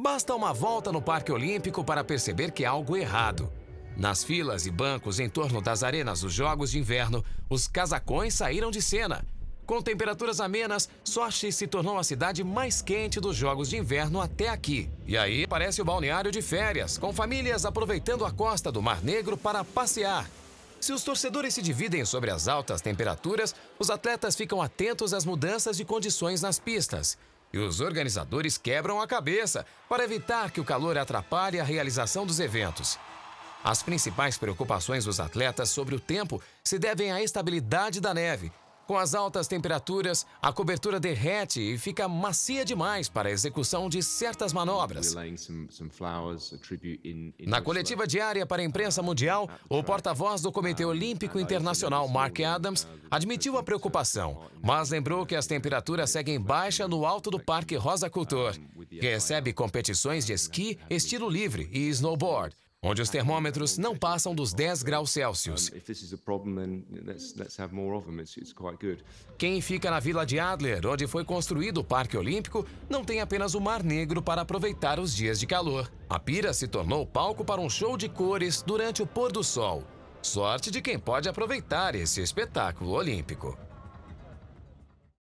Basta uma volta no Parque Olímpico para perceber que há algo errado. Nas filas e bancos em torno das arenas dos Jogos de Inverno, os casacões saíram de cena. Com temperaturas amenas, Sochi se tornou a cidade mais quente dos Jogos de Inverno até aqui. E aí parece o balneário de férias, com famílias aproveitando a costa do Mar Negro para passear. Se os torcedores se dividem sobre as altas temperaturas, os atletas ficam atentos às mudanças de condições nas pistas e os organizadores quebram a cabeça para evitar que o calor atrapalhe a realização dos eventos. As principais preocupações dos atletas sobre o tempo se devem à estabilidade da neve com as altas temperaturas, a cobertura derrete e fica macia demais para a execução de certas manobras. Na coletiva diária para a imprensa mundial, o porta-voz do Comitê Olímpico Internacional, Mark Adams, admitiu a preocupação, mas lembrou que as temperaturas seguem baixa no alto do Parque Rosa Cultor, que recebe competições de esqui, estilo livre e snowboard onde os termômetros não passam dos 10 graus Celsius. Quem fica na vila de Adler, onde foi construído o Parque Olímpico, não tem apenas o Mar Negro para aproveitar os dias de calor. A pira se tornou palco para um show de cores durante o pôr do sol. Sorte de quem pode aproveitar esse espetáculo olímpico.